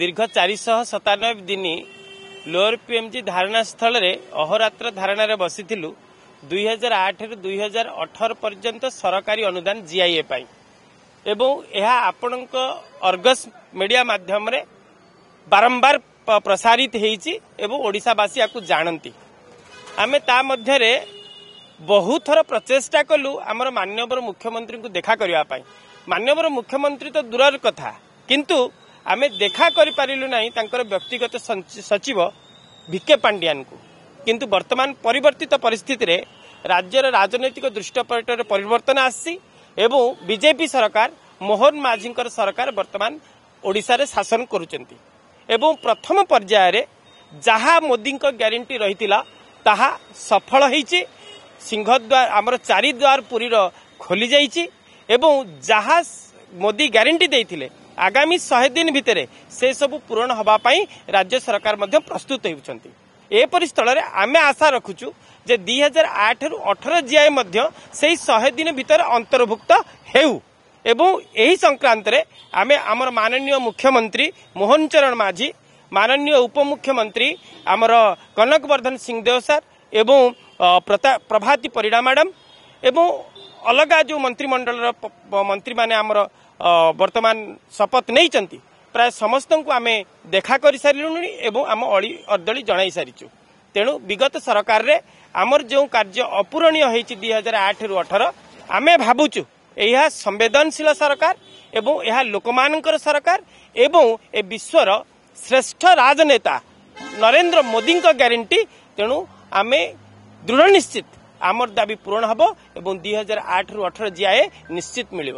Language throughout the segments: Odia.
ଦୀର୍ଘ ଚାରିଶହ ସତାନବେ ଦିନ ଲୋୟର ପିଏମ୍ଜି ଧାରଣାସ୍ଥଳରେ ଅହରାତ୍ର ଧାରଣାରେ ବସିଥିଲୁ ଦୁଇହଜାର ଆଠରୁ ଦୁଇହଜାର ଅଠର ପର୍ଯ୍ୟନ୍ତ ସରକାରୀ ଅନୁଦାନ ଜିଆଇଏ ପାଇଁ ଏବଂ ଏହା ଆପଣଙ୍କ ଅର୍ଗସ ମିଡିଆ ମାଧ୍ୟମରେ ବାରମ୍ବାର ପ୍ରସାରିତ ହୋଇଛି ଏବଂ ଓଡ଼ିଶାବାସୀ ଆକୁ ଜାଣନ୍ତି ଆମେ ତା ମଧ୍ୟରେ ବହୁଥର ପ୍ରଚେଷ୍ଟା କଲୁ ଆମର ମାନ୍ୟବର ମୁଖ୍ୟମନ୍ତ୍ରୀଙ୍କୁ ଦେଖା କରିବା ପାଇଁ ମାନ୍ୟବର ମୁଖ୍ୟମନ୍ତ୍ରୀ ତ ଦୂରର କଥା କିନ୍ତୁ ଆମେ ଦେଖା କରିପାରିଲୁ ନାହିଁ ତାଙ୍କର ବ୍ୟକ୍ତିଗତ ସଚିବ ଭିକେ ପାଣ୍ଡିଆନଙ୍କୁ କିନ୍ତୁ ବର୍ତ୍ତମାନ ପରିବର୍ତ୍ତିତ ପରିସ୍ଥିତିରେ ରାଜ୍ୟର ରାଜନୈତିକ ଦୃଷ୍ଟିପଟରେ ପରିବର୍ତ୍ତନ ଆସିଛି ଏବଂ ବିଜେପି ସରକାର ମୋହନ ମାଝୀଙ୍କର ସରକାର ବର୍ତ୍ତମାନ ଓଡ଼ିଶାରେ ଶାସନ କରୁଛନ୍ତି ଏବଂ ପ୍ରଥମ ପର୍ଯ୍ୟାୟରେ ଯାହା ମୋଦିଙ୍କ ଗ୍ୟାରେଣ୍ଟି ରହିଥିଲା ତାହା ସଫଳ ହେଇଛି ସିଂହଦ୍ୱାର ଆମର ଚାରିଦ୍ୱାର ପୁରୀର ଖୋଲିଯାଇଛି ଏବଂ ଯାହା ମୋଦି ଗ୍ୟାରେଣ୍ଟି ଦେଇଥିଲେ ଆଗାମୀ ଶହେ ଦିନ ଭିତରେ ସେସବୁ ପୂରଣ ହେବା ପାଇଁ ରାଜ୍ୟ ସରକାର ମଧ୍ୟ ପ୍ରସ୍ତୁତ ହେଉଛନ୍ତି ଏପରି ସ୍ଥଳରେ ଆମେ ଆଶା ରଖୁଛୁ ଯେ ଦୁଇ ହଜାର ଆଠରୁ ଅଠର ଜିଆଇ ମଧ୍ୟ ସେହି ଶହେ ଦିନ ଭିତରେ ଅନ୍ତର୍ଭୁକ୍ତ ହେଉ ଏବଂ ଏହି ସଂକ୍ରାନ୍ତରେ ଆମେ ଆମର ମାନନୀୟ ମୁଖ୍ୟମନ୍ତ୍ରୀ ମୋହନ ଚରଣ ମାଝୀ ମାନନୀୟ ଉପମୁଖ୍ୟମନ୍ତ୍ରୀ ଆମର କନକ ବର୍ଦ୍ଧନ ସିଂହଦେଓ ସାର୍ ଏବଂ ପ୍ରଭାତୀ ପରିଡ଼ା ମ୍ୟାଡ଼ାମ୍ ଏବଂ ଅଲଗା ଯେଉଁ ମନ୍ତ୍ରିମଣ୍ଡଳର ମନ୍ତ୍ରୀମାନେ ଆମର ବର୍ତ୍ତମାନ ଶପଥ ନେଇଛନ୍ତି ପ୍ରାୟ ସମସ୍ତଙ୍କୁ ଆମେ ଦେଖା କରିସାରିଲୁଣି ଏବଂ ଆମ ଅଳି ଅର୍ଦ୍ଦଳୀ ଜଣାଇ ସାରିଛୁ ତେଣୁ ବିଗତ ସରକାରରେ ଆମର ଯେଉଁ କାର୍ଯ୍ୟ ଅପୂରଣୀୟ ହୋଇଛି ଦୁଇ ହଜାର ଆଠରୁ ଅଠର ଆମେ ଭାବୁଛୁ ଏହା ସମ୍ବେଦନଶୀଳ ସରକାର ଏବଂ ଏହା ଲୋକମାନଙ୍କର ସରକାର ଏବଂ ଏ ବିଶ୍ୱର ଶ୍ରେଷ୍ଠ ରାଜନେତା ନରେନ୍ଦ୍ର ମୋଦିଙ୍କ ଗ୍ୟାରେଣ୍ଟି ତେଣୁ ଆମେ ଦୃଢ଼ ନିଶ୍ଚିତ आम दाबी पूरण हम ए हजार आठ रु अठर जीआए निश्चित मिल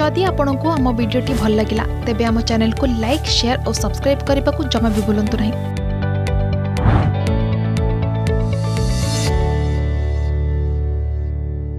जदि आपण आम भिडी भल लगा तेब चेल को लाइक सेयार और सब्सक्राइब करने को जमा भी बुलां नहीं